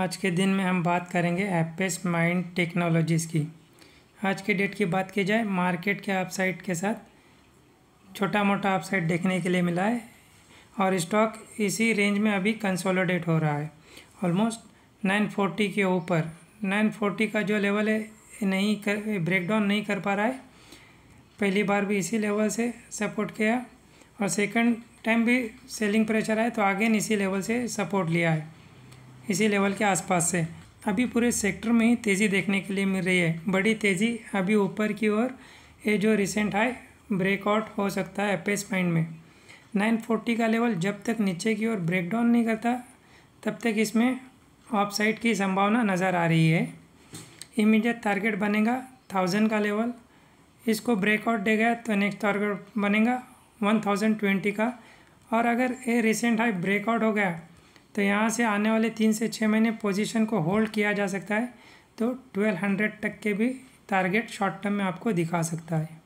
आज के दिन में हम बात करेंगे एपेस माइंड टेक्नोलॉजीज़ की आज के डेट की बात की जाए मार्केट के अपसाइड के साथ छोटा मोटा अपसाइड देखने के लिए मिला है और स्टॉक इसी रेंज में अभी कंसोलिडेट हो रहा है ऑलमोस्ट 940 के ऊपर 940 का जो लेवल है नहीं कर ब्रेक डाउन नहीं कर पा रहा है पहली बार भी इसी लेवल से सपोर्ट किया और सेकंड टाइम भी सेलिंग प्रेशर आए तो आगे इसी लेवल से सपोर्ट लिया है इसी लेवल के आसपास से अभी पूरे सेक्टर में ही तेज़ी देखने के लिए मिल रही है बड़ी तेज़ी अभी ऊपर की ओर ये जो रिसेंट हाई ब्रेकआउट हो सकता है पेस पॉइंट में नाइन फोर्टी का लेवल जब तक नीचे की ओर ब्रेक डाउन नहीं करता तब तक इसमें ऑफ साइड की संभावना नज़र आ रही है इमीडिएट टारगेट बनेगा थाउजेंड का लेवल इसको ब्रेकआउट दे गया तो नेक्स्ट टारगेट बनेगा वन थाउजेंड ट्वेंटी का और अगर ये रिसेंट हाई ब्रेकआउट हो गया तो यहाँ से आने वाले तीन से छः महीने पोजीशन को होल्ड किया जा सकता है तो ट्वेल्व हंड्रेड तक के भी टारगेट शॉर्ट टर्म में आपको दिखा सकता है